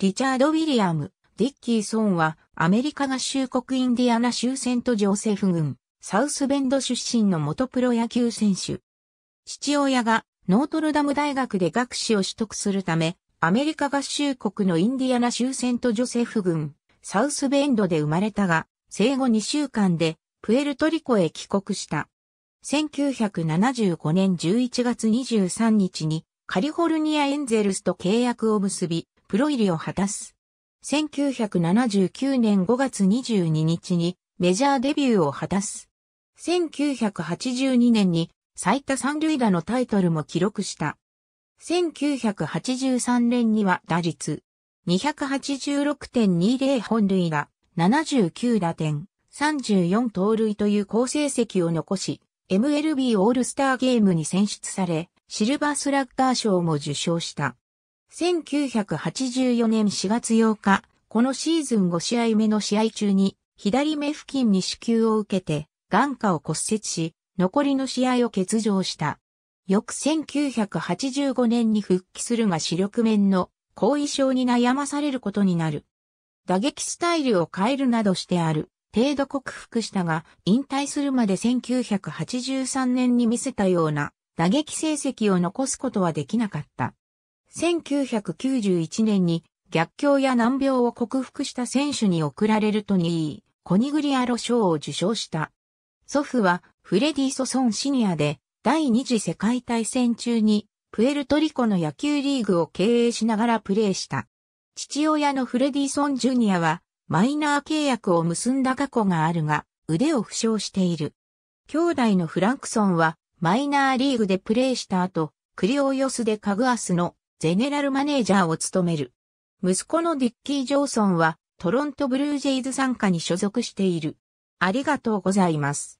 リチャード・ウィリアム、ディッキーソンは、アメリカ合衆国インディアナ州セント・ジョーセフ郡、サウスベンド出身の元プロ野球選手。父親が、ノートルダム大学で学士を取得するため、アメリカ合衆国のインディアナ州セント・ジョセフ郡、サウスベンドで生まれたが、生後2週間で、プエルトリコへ帰国した。1975年11月23日に、カリフォルニアエンゼルスと契約を結び、プロ入りを果たす。1979年5月22日にメジャーデビューを果たす。1982年に最多三塁打のタイトルも記録した。1983年には打率286.20本塁打、79打点、34盗塁という好成績を残し、MLB オールスターゲームに選出され、シルバースラッガー賞も受賞した。1984年4月8日、このシーズン5試合目の試合中に、左目付近に支給を受けて、眼下を骨折し、残りの試合を欠場した。翌1985年に復帰するが視力面の後遺症に悩まされることになる。打撃スタイルを変えるなどしてある。程度克服したが、引退するまで1983年に見せたような打撃成績を残すことはできなかった。1991年に逆境や難病を克服した選手に贈られるトニー・コニグリアロ賞を受賞した。祖父はフレディ・ソソンシニアで第二次世界大戦中にプエルトリコの野球リーグを経営しながらプレーした。父親のフレディ・ソン・ジュニアはマイナー契約を結んだ過去があるが腕を負傷している。兄弟のフランクソンはマイナーリーグでプレーした後、クリオヨスでカグアスのゼネラルマネージャーを務める。息子のディッキー・ジョーソンは、トロントブルージェイズ参加に所属している。ありがとうございます。